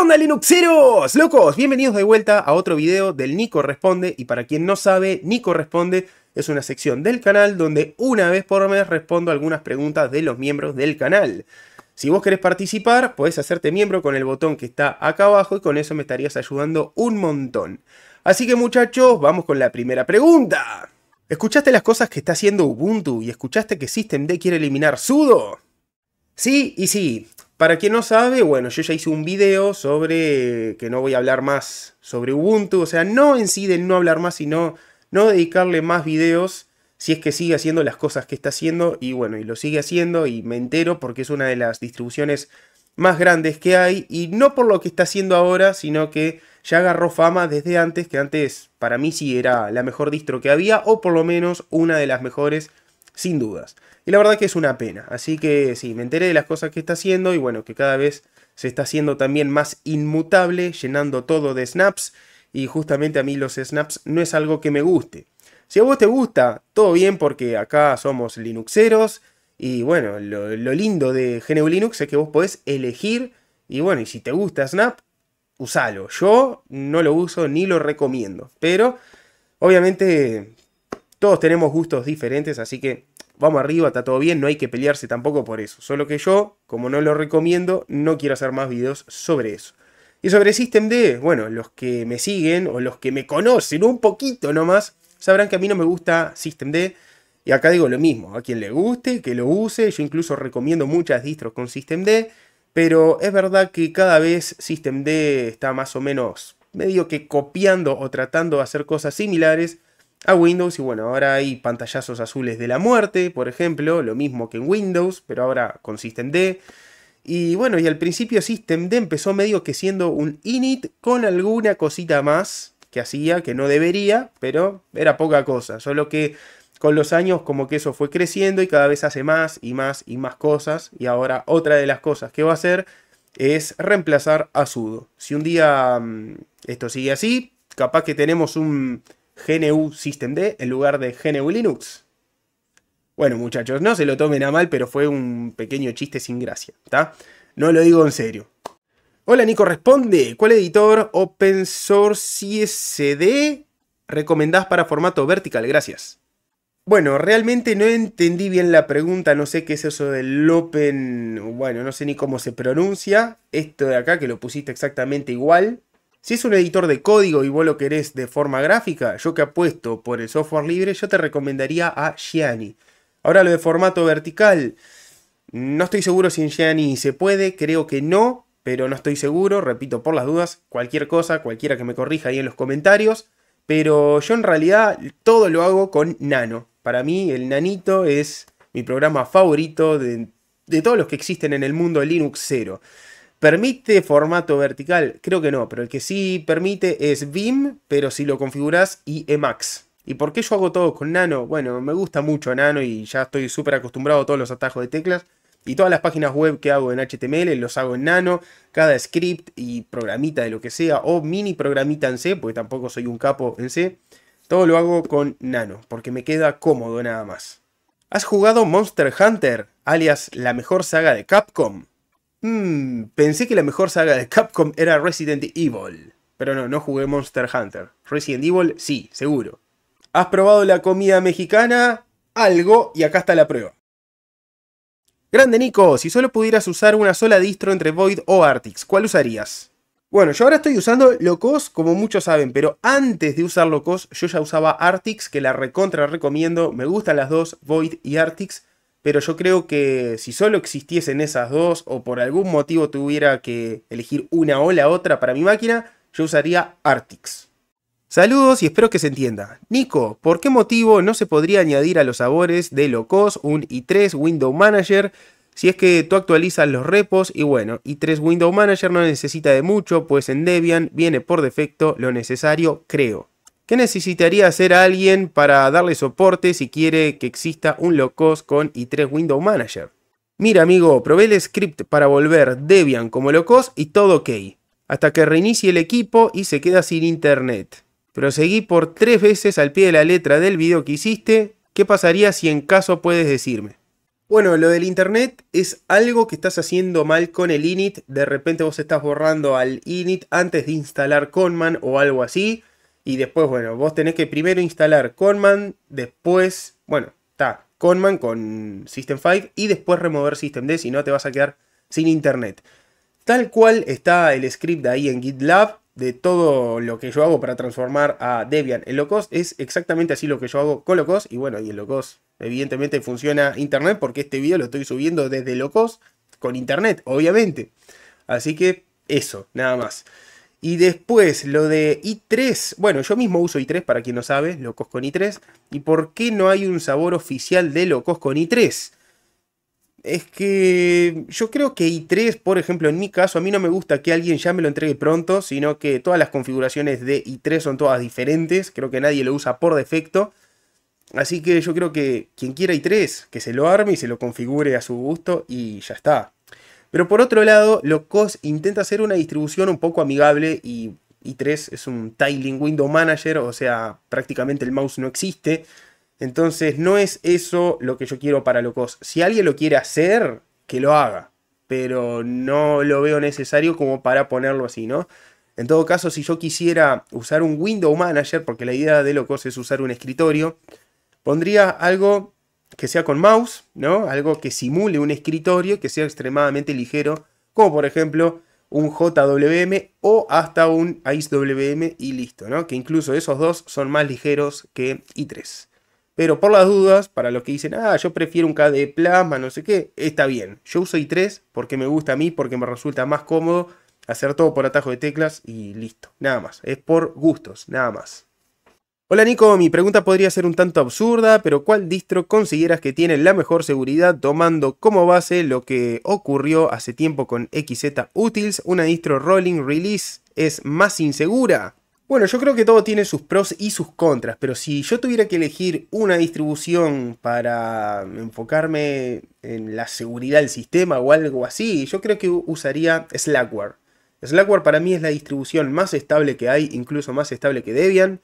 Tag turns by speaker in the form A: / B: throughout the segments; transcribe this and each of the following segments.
A: onda Linuxeros? Locos, bienvenidos de vuelta a otro video del Nico Responde y para quien no sabe, Nico Responde es una sección del canal donde una vez por mes respondo algunas preguntas de los miembros del canal. Si vos querés participar, podés hacerte miembro con el botón que está acá abajo y con eso me estarías ayudando un montón. Así que muchachos, vamos con la primera pregunta. ¿Escuchaste las cosas que está haciendo Ubuntu y escuchaste que Systemd quiere eliminar sudo? Sí y sí, para quien no sabe, bueno, yo ya hice un video sobre que no voy a hablar más sobre Ubuntu, o sea, no en sí de no hablar más, sino no dedicarle más videos si es que sigue haciendo las cosas que está haciendo y bueno, y lo sigue haciendo y me entero porque es una de las distribuciones más grandes que hay y no por lo que está haciendo ahora, sino que ya agarró fama desde antes, que antes para mí sí era la mejor distro que había o por lo menos una de las mejores sin dudas. Y la verdad que es una pena. Así que sí, me enteré de las cosas que está haciendo y bueno, que cada vez se está haciendo también más inmutable, llenando todo de snaps. Y justamente a mí los snaps no es algo que me guste. Si a vos te gusta, todo bien porque acá somos linuxeros. Y bueno, lo, lindo de GNU Linux es que vos podés elegir. Y bueno, y si te gusta Snap, usalo. Yo no lo uso ni lo recomiendo. Pero obviamente todos tenemos gustos diferentes, así que vamos arriba, está todo bien, no hay que pelearse tampoco por eso. Solo que yo, como no lo recomiendo, no quiero hacer más videos sobre eso. Y sobre SystemD, bueno, los que me siguen o los que me conocen un poquito nomás, sabrán que a mí no me gusta SystemD. Y acá digo lo mismo, a quien le guste, que lo use, yo incluso recomiendo muchas distros con SystemD, pero es verdad que cada vez SystemD está más o menos medio que copiando o tratando de hacer cosas similares, a Windows y bueno, ahora hay pantallazos azules de la muerte, por ejemplo, lo mismo que en Windows, pero ahora con systemd. Y bueno, y al principio systemd empezó medio que siendo un init con alguna cosita más que hacía, que no debería, pero era poca cosa, solo que con los años como que eso fue creciendo y cada vez hace más y más y más cosas, y ahora otra de las cosas que va a hacer es reemplazar a sudo. Si un día mm, esto sigue así, capaz que tenemos un GNU Systemd en lugar de GNU Linux. Bueno, muchachos, no se lo tomen a mal, pero fue un pequeño chiste sin gracia, ¿está? No lo digo en serio. Hola Nico, responde. ¿Cuál editor open source CSD recomendás para formato vertical? Gracias. Bueno, realmente no entendí bien la pregunta, no sé qué es eso del open, bueno, no sé ni cómo se pronuncia. Esto de acá que lo pusiste exactamente igual, si es un editor de código y vos lo querés de forma gráfica, yo que apuesto por el software libre, yo te recomendaría a Gianni. Ahora lo de formato vertical, no estoy seguro si en Gianni se puede, creo que no, pero no estoy seguro, repito por las dudas, cualquier cosa, cualquiera que me corrija ahí en los comentarios, pero yo en realidad todo lo hago con Nano. Para mí el Nanito es mi programa favorito de, de todos los que existen en el mundo Linux 0. ¿Permite formato vertical? Creo que no, pero el que sí permite es Vim, pero si lo configuras y Emacs. ¿Y por qué yo hago todo con Nano? Bueno, me gusta mucho Nano y ya estoy súper acostumbrado a todos los atajos de teclas. Y todas las páginas web que hago en HTML los hago en Nano. Cada script y programita de lo que sea, o mini programita en C, porque tampoco soy un capo en C. Todo lo hago con Nano, porque me queda cómodo nada más. ¿Has jugado Monster Hunter, alias la mejor saga de Capcom? Mmm, pensé que la mejor saga de Capcom era Resident Evil. Pero no, no jugué Monster Hunter. Resident Evil, sí, seguro. ¿Has probado la comida mexicana? Algo, y acá está la prueba. Grande Nico, si solo pudieras usar una sola distro entre Void o Artix, ¿cuál usarías? Bueno, yo ahora estoy usando Locos, como muchos saben, pero antes de usar Locos, yo ya usaba Artix, que la recontra recomiendo. Me gustan las dos, Void y Artix pero yo creo que si solo existiesen esas dos o por algún motivo tuviera que elegir una o la otra para mi máquina, yo usaría Artix. Saludos y espero que se entienda. Nico, ¿por qué motivo no se podría añadir a los sabores de Locos un i3 Window Manager si es que tú actualizas los repos y bueno, i3 Window Manager no necesita de mucho, pues en Debian viene por defecto lo necesario, creo. ¿Qué necesitaría hacer alguien para darle soporte si quiere que exista un Locos con i3 Window Manager? Mira amigo, probé el script para volver Debian como Locos y todo ok. Hasta que reinicie el equipo y se queda sin internet. Proseguí por tres veces al pie de la letra del video que hiciste. ¿Qué pasaría si en caso puedes decirme? Bueno, lo del internet es algo que estás haciendo mal con el init. De repente vos estás borrando al init antes de instalar Conman o algo así y después, bueno, vos tenés que primero instalar Conman, después, bueno, está, Conman con System 5 y después remover System D, si no te vas a quedar sin internet. Tal cual está el script ahí en GitLab de todo lo que yo hago para transformar a Debian en Locos. Es exactamente así lo que yo hago con Locos. Y bueno, y en Locos evidentemente funciona Internet porque este video lo estoy subiendo desde Locos con Internet, obviamente. Así que eso, nada más. Y después lo de i3. Bueno, yo mismo uso i3 para quien no sabe, locos con i3. ¿Y por qué no hay un sabor oficial de locos con i3? Es que yo creo que i3, por ejemplo, en mi caso, a mí no me gusta que alguien ya me lo entregue pronto, sino que todas las configuraciones de i3 son todas diferentes. Creo que nadie lo usa por defecto. Así que yo creo que quien quiera i3, que se lo arme y se lo configure a su gusto y ya está. Pero por otro lado, Locos intenta hacer una distribución un poco amigable y i3 es un Tiling Window Manager, o sea, prácticamente el mouse no existe. Entonces no es eso lo que yo quiero para Locos. Si alguien lo quiere hacer, que lo haga. Pero no lo veo necesario como para ponerlo así, ¿no? En todo caso, si yo quisiera usar un Window Manager, porque la idea de Locos es usar un escritorio, pondría algo que sea con mouse, ¿no? Algo que simule un escritorio, que sea extremadamente ligero, como por ejemplo un JWM o hasta un IceWM y listo, ¿no? Que incluso esos dos son más ligeros que i3. Pero por las dudas, para los que dicen, ah, yo prefiero un KD Plasma, no sé qué, está bien. Yo uso i3 porque me gusta a mí, porque me resulta más cómodo hacer todo por atajo de teclas y listo. Nada más. Es por gustos, nada más. Hola Nico, mi pregunta podría ser un tanto absurda, pero ¿cuál distro consideras que tiene la mejor seguridad tomando como base lo que ocurrió hace tiempo con XZ Utils? ¿Una distro rolling release es más insegura? Bueno, yo creo que todo tiene sus pros y sus contras, pero si yo tuviera que elegir una distribución para enfocarme en la seguridad del sistema o algo así, yo creo que usaría Slackware. Slackware para mí es la distribución más estable que hay, incluso más estable que Debian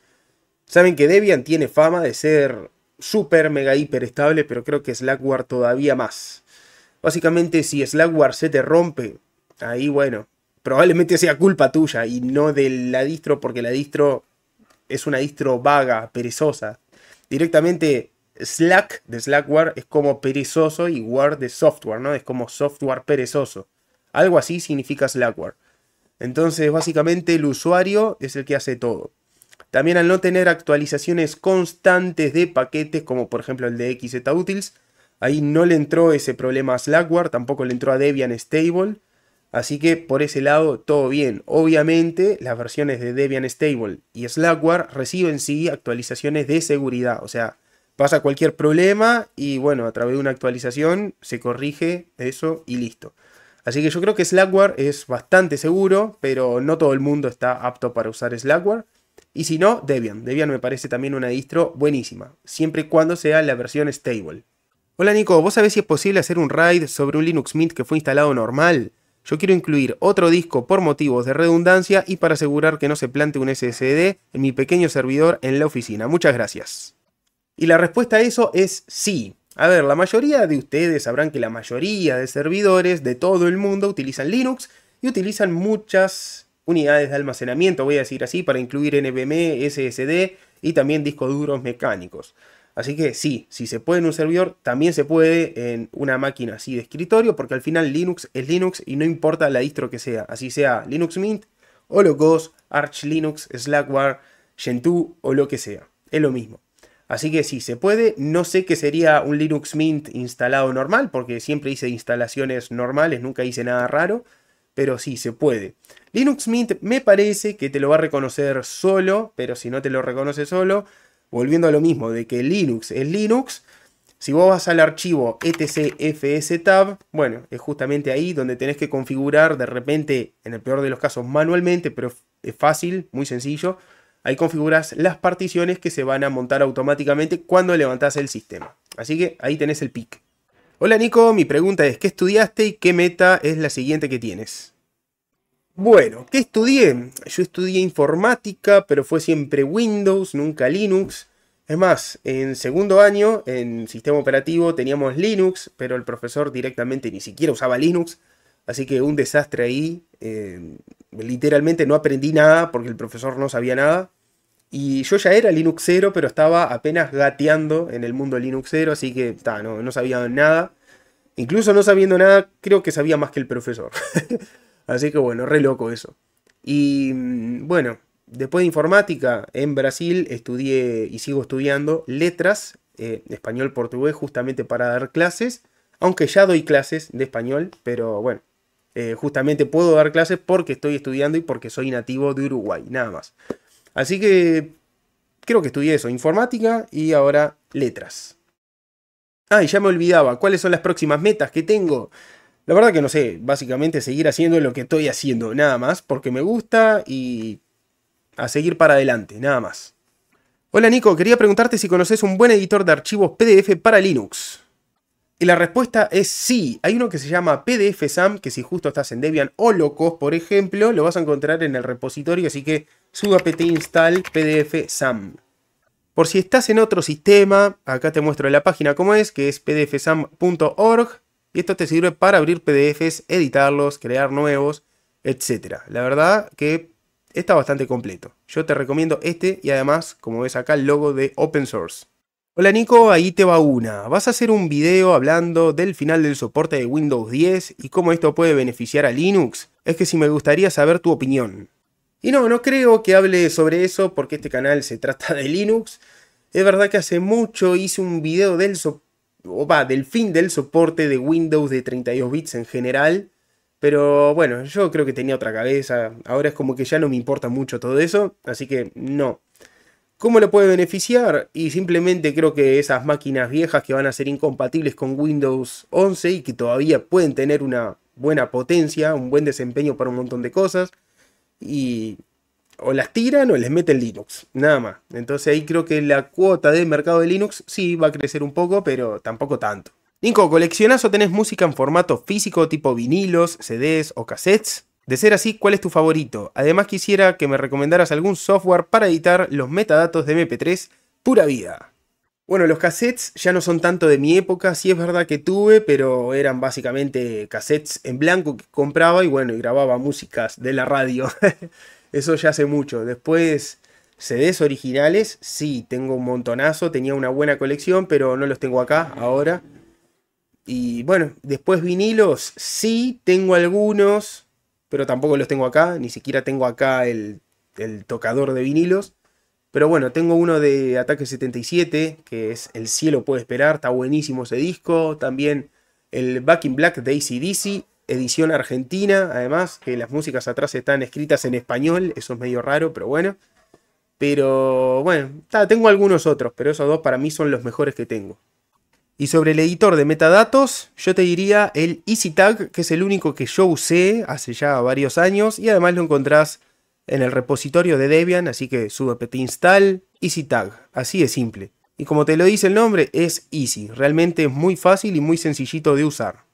A: Saben que Debian tiene fama de ser súper, mega, hiper estable, pero creo que Slackware todavía más. Básicamente, si Slackware se te rompe, ahí bueno, probablemente sea culpa tuya y no de la distro, porque la distro es una distro vaga, perezosa. Directamente Slack de Slackware es como perezoso y Word de software, ¿no? Es como software perezoso. Algo así significa Slackware. Entonces, básicamente, el usuario es el que hace todo. También al no tener actualizaciones constantes de paquetes, como por ejemplo el de XZUtils, ahí no le entró ese problema a Slackware, tampoco le entró a Debian Stable. Así que por ese lado todo bien. Obviamente las versiones de Debian Stable y Slackware reciben sí actualizaciones de seguridad. O sea, pasa cualquier problema y bueno, a través de una actualización se corrige eso y listo. Así que yo creo que Slackware es bastante seguro, pero no todo el mundo está apto para usar Slackware. Y si no, Debian. Debian me parece también una distro buenísima, siempre y cuando sea la versión stable. Hola Nico, ¿vos sabés si es posible hacer un raid sobre un Linux Mint que fue instalado normal? Yo quiero incluir otro disco por motivos de redundancia y para asegurar que no se plante un SSD en mi pequeño servidor en la oficina. Muchas gracias. Y la respuesta a eso es sí. A ver, la mayoría de ustedes sabrán que la mayoría de servidores de todo el mundo utilizan Linux y utilizan muchas unidades de almacenamiento, voy a decir así, para incluir NVMe, SSD y también discos duros mecánicos. Así que sí, si se puede en un servidor, también se puede en una máquina así de escritorio, porque al final Linux es Linux y no importa la distro que sea, así sea Linux Mint, sea, Arch Linux, Slackware, Gentoo o lo que sea, es lo mismo. Así que sí, se puede, no sé qué sería un Linux Mint instalado normal, porque siempre hice instalaciones normales, nunca hice nada raro, pero sí se puede. Linux Mint me parece que te lo va a reconocer solo, pero si no te lo reconoce solo, volviendo a lo mismo de que Linux es Linux, si vos vas al archivo tab, bueno, es justamente ahí donde tenés que configurar de repente, en el peor de los casos manualmente, pero es fácil, muy sencillo. Ahí configuras las particiones que se van a montar automáticamente cuando levantás el sistema. Así que ahí tenés el pic. Hola Nico, mi pregunta es, ¿qué estudiaste y qué meta es la siguiente que tienes? Bueno, ¿qué estudié? Yo estudié informática, pero fue siempre Windows, nunca Linux. Es más, en segundo año, en sistema operativo, teníamos Linux, pero el profesor directamente ni siquiera usaba Linux. Así que un desastre ahí. Eh, literalmente no aprendí nada porque el profesor no sabía nada. Y yo ya era Linuxero, pero estaba apenas gateando en el mundo Linuxero, así que no, sabía nada. Incluso no sabiendo nada, creo que sabía más que el profesor. así que bueno, re loco eso. Y mm, bueno, después de informática en Brasil estudié y sigo estudiando letras, eh, español-portugués, justamente para dar clases. Aunque ya doy clases de español, pero bueno, eh, justamente puedo dar clases porque estoy estudiando y porque soy nativo de Uruguay, nada más. Así que creo que estudié eso, informática y ahora letras. Ah, y ya me olvidaba, ¿cuáles son las próximas metas que tengo? La verdad que no sé, básicamente seguir haciendo lo que estoy haciendo, nada más, porque me gusta y a seguir para adelante, nada más. Hola Nico, quería preguntarte si conoces un buen editor de archivos PDF para Linux. Y la respuesta es sí. Hay uno que se llama PDF SAM, que si justo estás en Debian o Locos, por ejemplo, lo vas a encontrar en el repositorio, así que sudo apt install PDFsam. Por si estás en otro sistema, acá te muestro la página como es, que es pdfsam.org, y esto te sirve para abrir PDFs, editarlos, crear nuevos, etc. La verdad que está bastante completo. Yo te recomiendo este y además, como ves acá, el logo de Open Source. Hola Nico, ahí te va una. Vas a hacer un video hablando del final del soporte de Windows 10 y cómo esto puede beneficiar a Linux. Es que si me gustaría saber tu opinión. Y no, no creo que hable sobre eso porque este canal se trata de Linux. Es verdad que hace mucho hice un video del, del fin del soporte de Windows de 32 bits en general. Pero bueno, yo creo que tenía otra cabeza. Ahora es como que ya no me importa mucho todo eso. Así que no. ¿Cómo lo puede beneficiar? Y simplemente creo que esas máquinas viejas que van a ser incompatibles con Windows 11 y que todavía pueden tener una buena potencia, un buen desempeño para un montón de cosas, y o las tiran o les meten Linux, nada más. Entonces ahí creo que la cuota de mercado de Linux sí va a crecer un poco, pero tampoco tanto. Nico, coleccionas o tenés música en formato físico tipo vinilos, CDs o cassettes? De ser así, ¿cuál es tu favorito? Además quisiera que me recomendaras algún software para editar los metadatos de MP3. Pura vida. Bueno, los cassettes ya no son tanto de mi época, sí es verdad que tuve, pero eran básicamente cassettes en blanco que compraba y bueno, y grababa músicas de la radio. Eso ya hace mucho. Después, CDs originales, sí, tengo un montonazo, tenía una buena colección, pero no los tengo acá ahora. Y bueno, después vinilos, sí, tengo algunos, pero tampoco los tengo acá, ni siquiera tengo acá el, tocador de vinilos. Pero bueno, tengo uno de Ataque 77, que es El cielo puede esperar, está buenísimo ese disco. También el Back in Black de ACDC, edición argentina, además, que las músicas atrás están escritas en español, eso es medio raro, pero bueno. Pero bueno, tengo algunos otros, pero esos dos para mí son los mejores que tengo. Y sobre el editor de metadatos, yo te diría el EasyTag, que es el único que yo usé hace ya varios años y además lo encontrás en el repositorio de Debian, así que sube pet install EasyTag, así de simple. Y como te lo dice el nombre, es easy, realmente es muy fácil y muy sencillito de usar.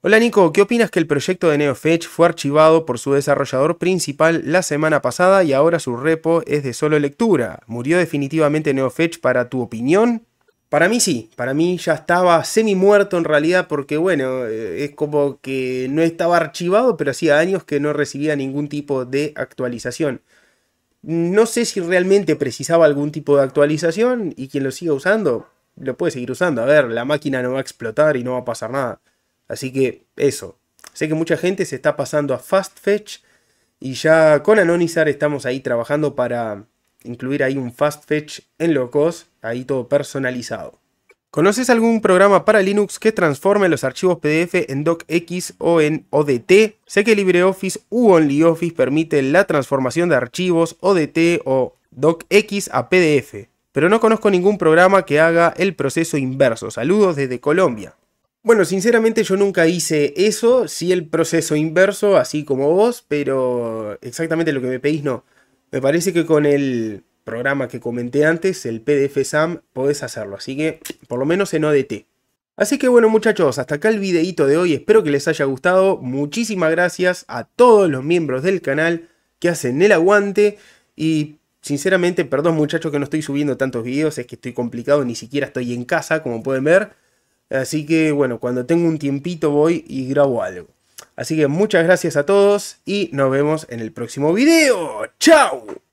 A: Hola Nico, ¿qué opinas que el proyecto de NeoFetch fue archivado por su desarrollador principal la semana pasada y ahora su repo es de solo lectura? ¿Murió definitivamente NeoFetch para tu opinión? Para mí sí, para mí ya estaba semi muerto en realidad porque bueno, eh, es como que no estaba archivado, pero hacía años que no recibía ningún tipo de actualización. No sé si realmente precisaba algún tipo de actualización y quien lo siga usando lo puede seguir usando. A ver, la máquina no va a explotar y no va a pasar nada. Así que eso. Sé que mucha gente se está pasando a Fast Fetch y ya con Anonizar estamos ahí trabajando para incluir ahí un fast fetch en locos, ahí todo personalizado. ¿Conoces algún programa para Linux que transforme los archivos PDF en DocX o en ODT? Sé que LibreOffice u OnlyOffice permite la transformación de archivos ODT o DocX a PDF, pero no conozco ningún programa que haga el proceso inverso. Saludos desde Colombia. Bueno, sinceramente yo nunca hice eso, sí el proceso inverso, así como vos, pero exactamente lo que me pedís no. Me parece que con el programa que comenté antes, el PDF SAM, podés hacerlo. Así que, por lo menos en ODT. Así que bueno muchachos, hasta acá el videito de hoy, espero que les haya gustado, muchísimas gracias a todos los miembros del canal que hacen el aguante y sinceramente, perdón muchachos que no estoy subiendo tantos videos, es que estoy complicado, ni siquiera estoy en casa como pueden ver, así que bueno, cuando tengo un tiempito voy y grabo algo. Así que muchas gracias a todos y nos vemos en el próximo video. ¡Chao!